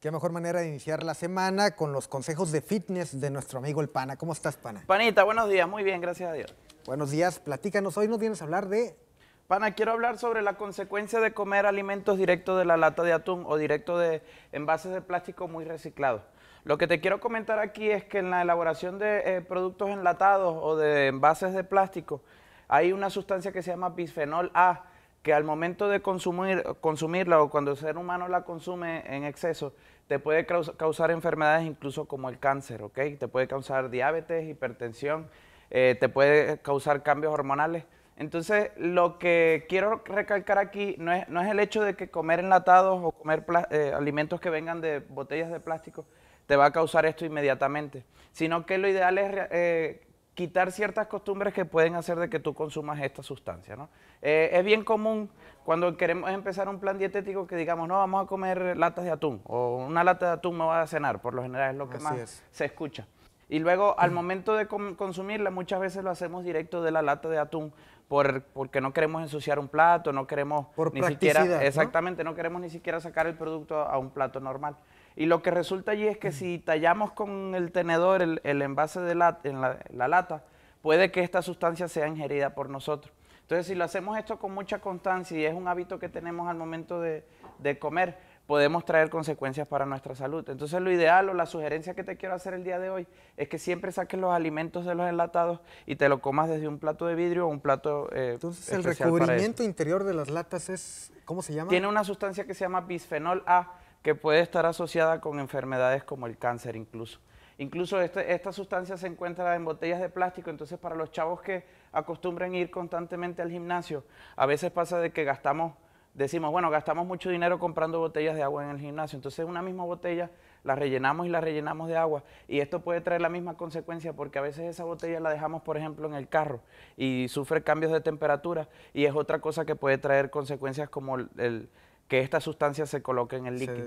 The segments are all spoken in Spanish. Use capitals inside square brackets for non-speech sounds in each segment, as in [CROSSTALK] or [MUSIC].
Qué mejor manera de iniciar la semana con los consejos de fitness de nuestro amigo el Pana. ¿Cómo estás, Pana? Panita, buenos días, muy bien, gracias a Dios. Buenos días, platícanos. Hoy nos vienes a hablar de. Pana, quiero hablar sobre la consecuencia de comer alimentos directos de la lata de atún o directo de envases de plástico muy reciclados. Lo que te quiero comentar aquí es que en la elaboración de eh, productos enlatados o de envases de plástico, hay una sustancia que se llama bisfenol A, que al momento de consumir, consumirla o cuando el ser humano la consume en exceso, te puede causar enfermedades incluso como el cáncer, ¿ok? Te puede causar diabetes, hipertensión, eh, te puede causar cambios hormonales. Entonces, lo que quiero recalcar aquí no es, no es el hecho de que comer enlatados o comer eh, alimentos que vengan de botellas de plástico te va a causar esto inmediatamente, sino que lo ideal es eh, quitar ciertas costumbres que pueden hacer de que tú consumas esta sustancia. ¿no? Eh, es bien común cuando queremos empezar un plan dietético que digamos, no, vamos a comer latas de atún o una lata de atún me va a cenar, por lo general es lo que más se escucha. Y luego al mm. momento de consumirla muchas veces lo hacemos directo de la lata de atún por, porque no queremos ensuciar un plato, no queremos ni siquiera, exactamente, no queremos ni siquiera sacar el producto a un plato normal. Y lo que resulta allí es que si tallamos con el tenedor el, envase de la, en la, lata, puede que esta sustancia sea ingerida por nosotros. Entonces, si lo hacemos esto con mucha constancia y es un hábito que tenemos al momento de, comer, podemos traer consecuencias para nuestra salud. Entonces lo ideal o la sugerencia que te quiero hacer el día de hoy es que siempre saques los alimentos de los enlatados y te lo comas desde un plato de vidrio o un plato... Eh, Entonces el recubrimiento interior de las latas es, ¿cómo se llama? Tiene una sustancia que se llama bisfenol A que puede estar asociada con enfermedades como el cáncer incluso. Incluso este, esta sustancia se encuentra en botellas de plástico, entonces para los chavos que acostumbran ir constantemente al gimnasio, a veces pasa de que gastamos, decimos, bueno, gastamos mucho dinero comprando botellas de agua en el gimnasio, entonces una misma botella la rellenamos y la rellenamos de agua y esto puede traer la misma consecuencia porque a veces esa botella la dejamos, por ejemplo, en el carro y sufre cambios de temperatura y es otra cosa que puede traer consecuencias como el, que esta sustancia se coloque en el líquido.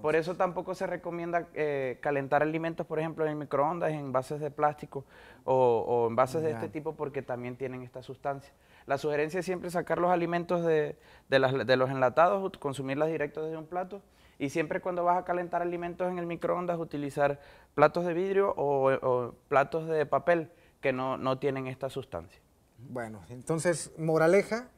Por eso tampoco se recomienda eh, calentar alimentos, por ejemplo, en microondas, en bases de plástico o, en envases de este tipo, porque también tienen esta sustancia. La sugerencia es siempre sacar los alimentos de, los enlatados, consumirlas directos desde un plato. Y siempre cuando vas a calentar alimentos en el microondas, utilizar platos de vidrio o, platos de papel que no, no tienen esta sustancia. Bueno, entonces, moraleja,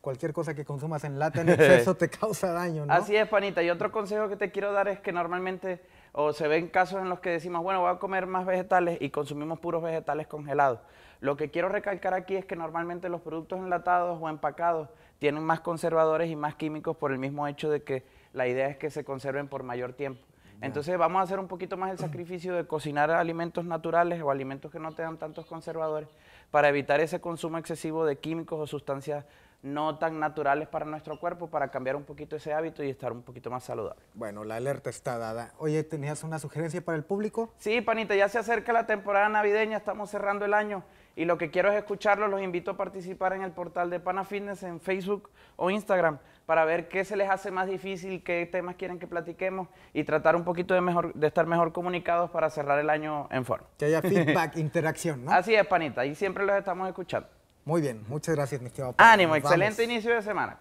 cualquier cosa que consumas en lata en [LAUGHS] exceso te causa daño, ¿no? Así es, panita. Y otro consejo que te quiero dar es que normalmente o se ven casos en los que decimos, bueno, voy a comer más vegetales y consumimos puros vegetales congelados. Lo que quiero recalcar aquí es que normalmente los productos enlatados o empacados tienen más conservadores y más químicos por el mismo hecho de que la idea es que se conserven por mayor tiempo. Entonces vamos a hacer un poquito más el [CLEARS THROAT] sacrificio de cocinar alimentos naturales o alimentos que no te dan tantos conservadores para evitar ese consumo excesivo de químicos o sustancias no tan naturales para nuestro cuerpo para cambiar un poquito ese hábito y estar un poquito más saludable. Bueno, la alerta está dada. Oye, ¿tenías una sugerencia para el público? Sí, Panita, ya se acerca la temporada navideña, estamos cerrando el año y lo que quiero es escucharlos, los invito a participar en el portal de Pana en Facebook o Instagram para ver qué se les hace más difícil, qué temas quieren que platiquemos y tratar un poquito de, de estar mejor comunicados para cerrar el año en forma. Que haya [LAUGHS] feedback, interacción, ¿no? Así es, Panita, y siempre los estamos escuchando. Muy bien, muchas gracias, mi Ánimo, excelente inicio de semana.